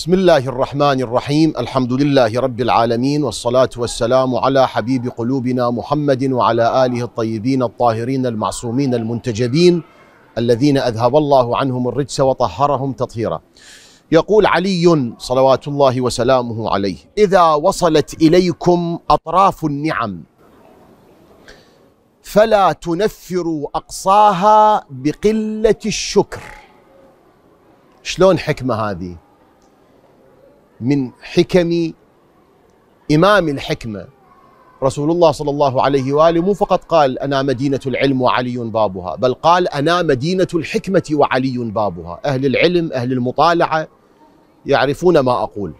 بسم الله الرحمن الرحيم الحمد لله رب العالمين والصلاة والسلام على حبيب قلوبنا محمد وعلى آله الطيبين الطاهرين المعصومين المنتجبين الذين أذهب الله عنهم الرجس وطهرهم تطهيرا يقول علي صلوات الله وسلامه عليه إذا وصلت إليكم أطراف النعم فلا تنفروا أقصاها بقلة الشكر شلون حكمة هذه من حكم إمام الحكمة رسول الله صلى الله عليه وآله مو فقط قال أنا مدينة العلم وعلي بابها بل قال أنا مدينة الحكمة وعلي بابها أهل العلم أهل المطالعة يعرفون ما أقول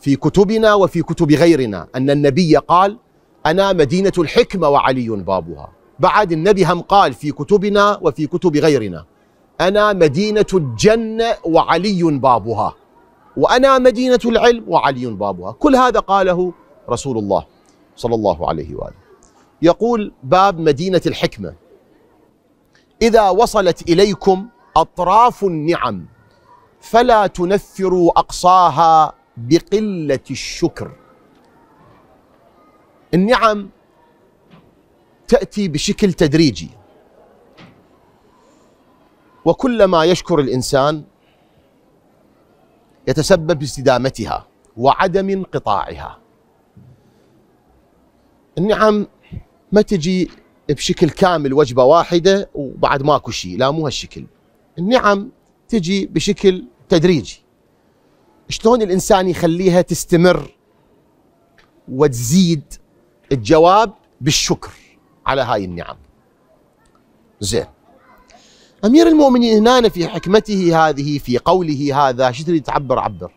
في كتبنا وفي كتب غيرنا أن النبي قال أنا مدينة الحكمة وعلي بابها بعد النبي هم قال في كتبنا وفي كتب غيرنا أنا مدينة الجنة وعلي بابها وأنا مدينة العلم وعلي بابها كل هذا قاله رسول الله صلى الله عليه وآله يقول باب مدينة الحكمة إذا وصلت إليكم أطراف النعم فلا تنفروا أقصاها بقلة الشكر النعم تأتي بشكل تدريجي وكلما يشكر الإنسان يتسبب باستدامتها وعدم انقطاعها النعم ما تجي بشكل كامل وجبة واحدة وبعد ماكو شيء لا مو هالشكل النعم تجي بشكل تدريجي شلون الإنسان يخليها تستمر وتزيد الجواب بالشكر على هاي النعم زين أمير المؤمنين هنا في حكمته هذه في قوله هذا شو تريد تعبر عبر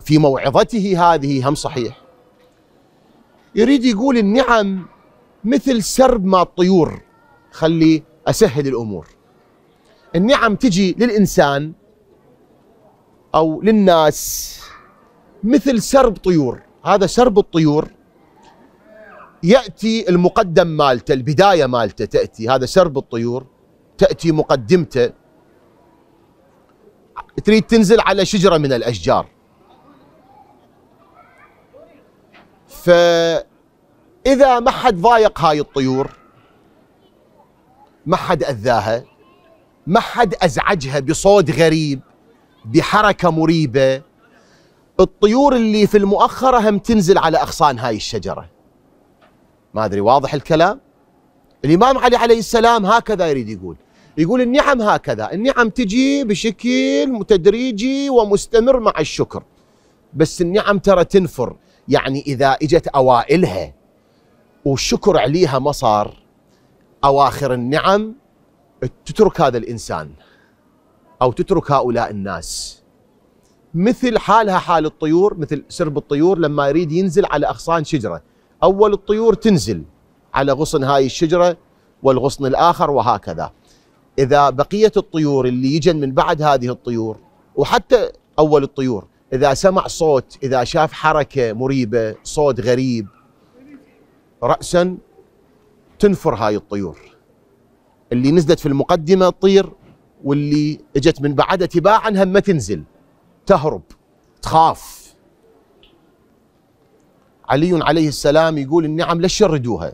في موعظته هذه هم صحيح يريد يقول النعم مثل سرب ما الطيور خلي أسهل الأمور النعم تجي للإنسان أو للناس مثل سرب طيور هذا سرب الطيور يأتي المقدم مالته البداية مالته تأتي هذا سرب الطيور تأتي مقدمته تريد تنزل على شجرة من الأشجار فإذا ما حد ضايق هاي الطيور ما حد أذاها ما حد أزعجها بصوت غريب بحركة مريبة الطيور اللي في المؤخرة هم تنزل على أغصان هاي الشجرة ما أدري واضح الكلام الإمام علي عليه السلام هكذا يريد يقول يقول النعم هكذا النعم تجي بشكل تدريجي ومستمر مع الشكر بس النعم ترى تنفر يعني إذا إجت أوائلها والشكر عليها ما صار أواخر النعم تترك هذا الإنسان أو تترك هؤلاء الناس مثل حالها حال الطيور مثل سرب الطيور لما يريد ينزل على أغصان شجرة أول الطيور تنزل على غصن هاي الشجرة والغصن الآخر وهكذا إذا بقية الطيور اللي يجن من بعد هذه الطيور وحتى أول الطيور إذا سمع صوت إذا شاف حركة مريبة صوت غريب رأسا تنفر هاي الطيور اللي نزلت في المقدمة تطير واللي اجت من بعدها تباعا هم ما تنزل تهرب تخاف علي عليه السلام يقول النعم ليش يردوها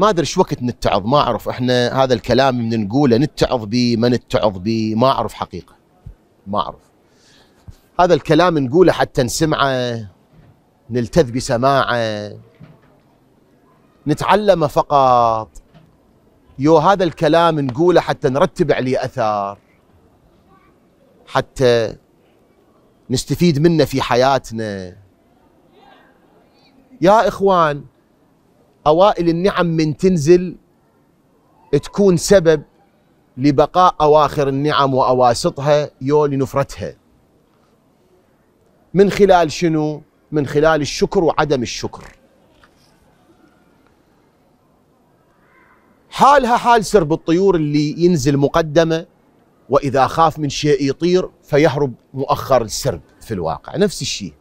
ما ادري شو وقت نتعظ ما اعرف احنا هذا الكلام من نقوله نتعظ به ما نتعظ به ما اعرف حقيقه ما اعرف هذا الكلام نقوله حتى نسمعه نلتذ بسماعه نتعلمه فقط يو هذا الكلام نقوله حتى نرتب عليه اثر حتى نستفيد منه في حياتنا يا اخوان أوائل النعم من تنزل تكون سبب لبقاء أواخر النعم وأواسطها يو لنفرتها من خلال شنو؟ من خلال الشكر وعدم الشكر حالها حال سرب الطيور اللي ينزل مقدمة وإذا خاف من شيء يطير فيهرب مؤخر السرب في الواقع نفس الشيء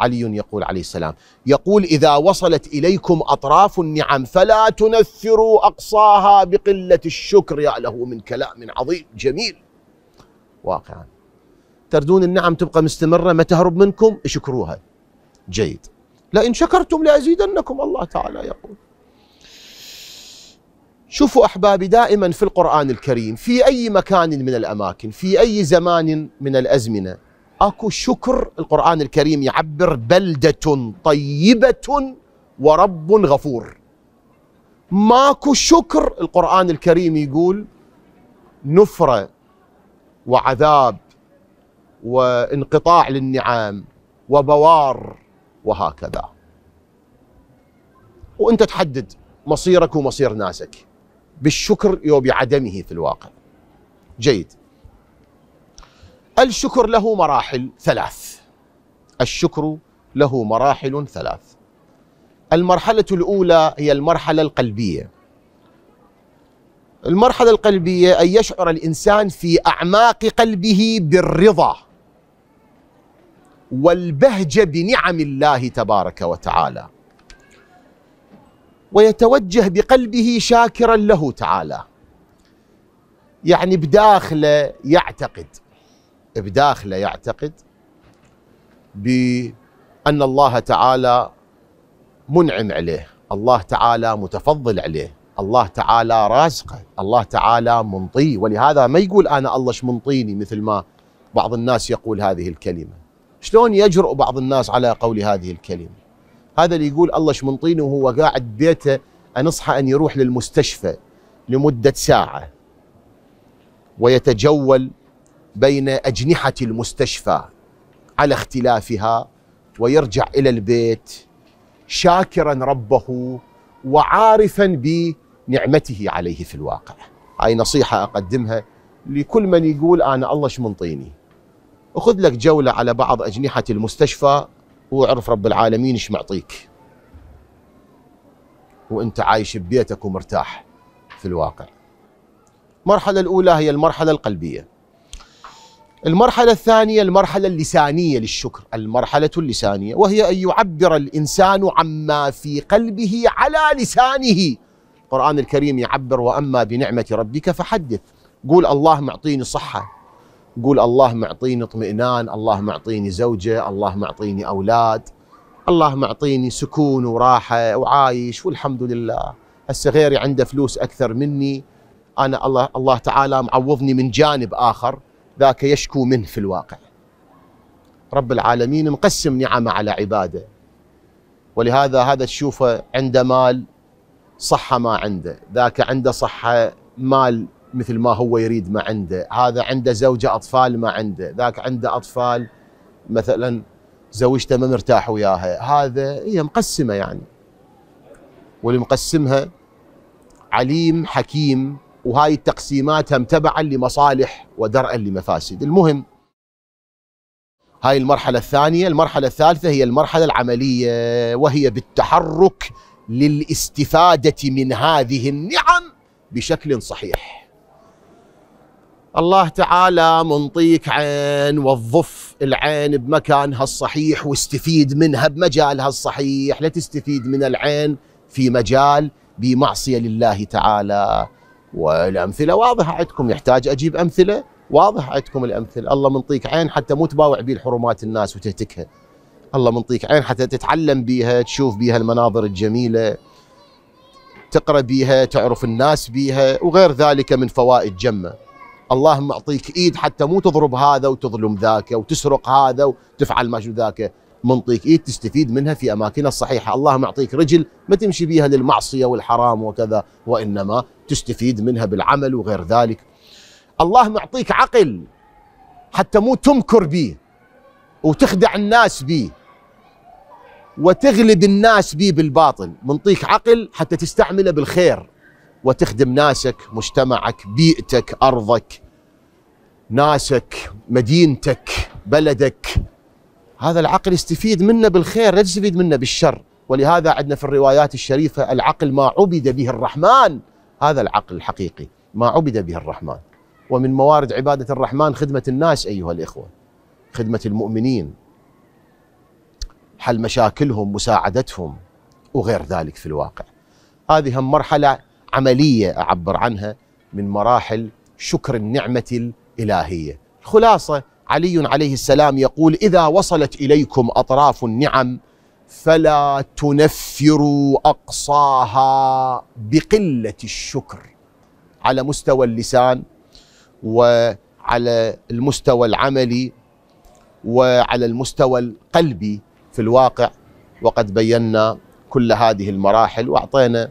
علي يقول عليه السلام يقول إذا وصلت إليكم أطراف النعم فلا تنثروا أقصاها بقلة الشكر يا له من كلام عظيم جميل واقعا تردون النعم تبقى مستمرة ما تهرب منكم اشكروها جيد لئن شكرتم لأزيدنكم الله تعالى يقول شوفوا احبابي دائما في القران الكريم في اي مكان من الاماكن في اي زمان من الازمنه اكو شكر القران الكريم يعبر بلده طيبه ورب غفور ماكو شكر القران الكريم يقول نفره وعذاب وانقطاع للنعم وبوار وهكذا وانت تحدد مصيرك ومصير ناسك بالشكر يو بعدمه في الواقع جيد الشكر له مراحل ثلاث الشكر له مراحل ثلاث المرحلة الأولى هي المرحلة القلبية المرحلة القلبية أن يشعر الإنسان في أعماق قلبه بالرضا والبهجة بنعم الله تبارك وتعالى ويتوجه بقلبه شاكرا له تعالى يعني بداخله يعتقد بداخله يعتقد بأن الله تعالى منعم عليه الله تعالى متفضل عليه الله تعالى رازقه الله تعالى منطيه ولهذا ما يقول أنا الله منطيني مثل ما بعض الناس يقول هذه الكلمة شلون يجرؤ بعض الناس على قول هذه الكلمة هذا اللي يقول الله منطيني وهو قاعد بيته أنصحه أن يروح للمستشفى لمدة ساعة ويتجول بين أجنحة المستشفى على اختلافها ويرجع إلى البيت شاكرا ربه وعارفا بنعمته عليه في الواقع هاي نصيحة أقدمها لكل من يقول أنا الله شمنطيني أخذ لك جولة على بعض أجنحة المستشفى واعرف رب العالمين ايش معطيك وانت عايش ببيتك ومرتاح في الواقع المرحلة الأولى هي المرحلة القلبية المرحلة الثانية المرحلة اللسانية للشكر المرحلة اللسانية وهي أن يعبر الإنسان عما في قلبه على لسانه القرآن الكريم يعبر وأما بنعمة ربك فحدث قول الله معطيني صحة قول الله معطيني اطمئنان الله معطيني زوجة الله معطيني أولاد الله معطيني سكون وراحة وعايش والحمد لله هسه غيري عنده فلوس أكثر مني أنا الله الله تعالى معوضني من جانب آخر ذاك يشكو منه في الواقع رب العالمين مقسم نعمه على عباده ولهذا هذا تشوفه عنده مال صحة ما عنده ذاك عنده صحة مال مثل ما هو يريد ما عنده هذا عنده زوجة أطفال ما عنده ذاك عنده أطفال مثلا زوجته ما مرتاح وياها هذا هي مقسمة يعني واللي مقسمها عليم حكيم وهاي التقسيمات هم تبعا لمصالح ودرءا لمفاسد المهم هاي المرحلة الثانية المرحلة الثالثة هي المرحلة العملية وهي بالتحرك للاستفادة من هذه النعم بشكل صحيح الله تعالى منطيك عين وظف العين بمكانها الصحيح واستفيد منها بمجالها الصحيح لا تستفيد من العين في مجال بمعصية لله تعالى والامثله واضحه عندكم يحتاج اجيب امثله واضح عندكم الامثله الله منطيك عين حتى مو تباوع بيه الحرمات الناس وتهتكها الله منطيك عين حتى تتعلم بيها تشوف بيها المناظر الجميله تقرا بيها تعرف الناس بيها وغير ذلك من فوائد جمه اللهم اعطيك ايد حتى مو تضرب هذا وتظلم ذاك وتسرق هذا وتفعل ما شو ذاك إيد تستفيد منها في أماكنها الصحيحة الله معطيك رجل ما تمشي بيها للمعصية والحرام وكذا وإنما تستفيد منها بالعمل وغير ذلك الله معطيك عقل حتى مو تمكر به وتخدع الناس به وتغلب الناس به بالباطل منطيك عقل حتى تستعمله بالخير وتخدم ناسك مجتمعك بيئتك أرضك ناسك مدينتك بلدك هذا العقل يستفيد منه بالخير لا يستفيد منه بالشر ولهذا عندنا في الروايات الشريفة العقل ما عبد به الرحمن هذا العقل الحقيقي ما عبد به الرحمن ومن موارد عبادة الرحمن خدمة الناس أيها الإخوة خدمة المؤمنين حل مشاكلهم مساعدتهم وغير ذلك في الواقع هذه هم مرحلة عملية أعبر عنها من مراحل شكر النعمة الإلهية الخلاصة علي عليه السلام يقول إذا وصلت إليكم أطراف النعم فلا تنفروا أقصاها بقلة الشكر على مستوى اللسان وعلى المستوى العملي وعلى المستوى القلبي في الواقع وقد بينا كل هذه المراحل واعطينا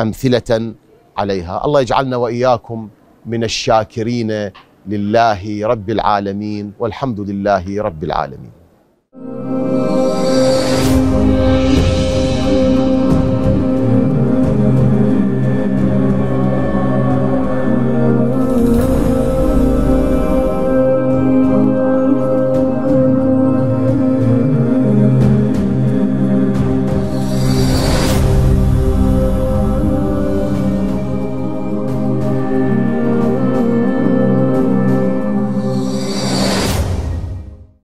امثله عليها الله يجعلنا واياكم من الشاكرين لله رب العالمين والحمد لله رب العالمين